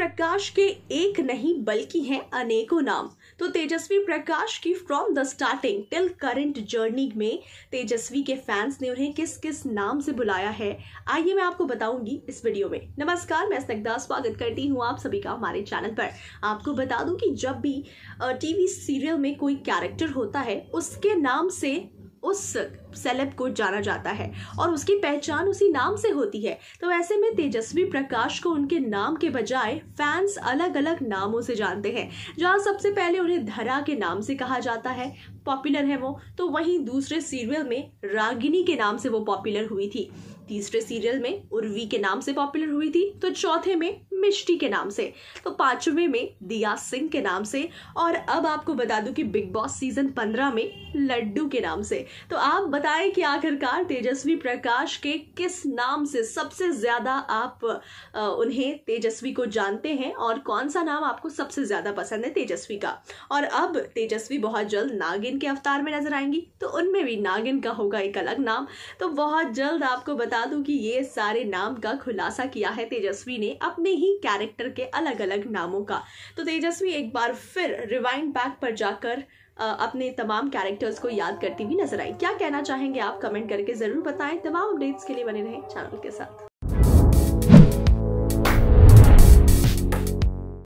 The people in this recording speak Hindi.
प्रकाश के एक नहीं बल्कि हैं अनेकों नाम तो तेजस्वी प्रकाश की from the starting till current journey में तेजस्वी के फैंस ने उन्हें किस किस नाम से बुलाया है आइए मैं आपको बताऊंगी इस वीडियो में नमस्कार मैं स्नग्धा स्वागत करती हूँ आप सभी का हमारे चैनल पर आपको बता दूं कि जब भी टीवी सीरियल में कोई कैरेक्टर होता है उसके नाम से उस सेलेब को जाना जाता है और उसकी पहचान उसी नाम से होती है तो ऐसे में तेजस्वी प्रकाश को उनके नाम के बजाय फैंस अलग अलग नामों से जानते हैं जहाँ सबसे पहले उन्हें धरा के नाम से कहा जाता है पॉपुलर है वो तो वहीं दूसरे सीरियल में रागिनी के नाम से वो पॉपुलर हुई थी तीसरे सीरियल में उर्वी के नाम से पॉपुलर हुई थी तो चौथे में मिष्टी के नाम से तो पांचवें में दिया सिंह के नाम से और अब आपको बता दूं कि बिग बॉस सीजन पंद्रह में लड्डू के नाम से तो आप बताएं कि आखिरकार तेजस्वी प्रकाश के किस नाम से सबसे ज्यादा आप उन्हें तेजस्वी को जानते हैं और कौन सा नाम आपको सबसे ज्यादा पसंद है तेजस्वी का और अब तेजस्वी बहुत जल्द नागिन के अवतार में नजर आएंगी तो उनमें भी नागिन का होगा एक अलग नाम तो बहुत जल्द आपको बता दूं कि ये सारे नाम का खुलासा किया है तेजस्वी ने अपने ही तीन कैरेक्टर के अलग अलग नामों का तो तेजस्वी एक बार फिर रिवाइंड बैक पर जाकर अपने तमाम कैरेक्टर्स को याद करती हुई नजर आई क्या कहना चाहेंगे आप कमेंट करके जरूर बताएं तमाम अपडेट्स के लिए बने रहें चैनल के साथ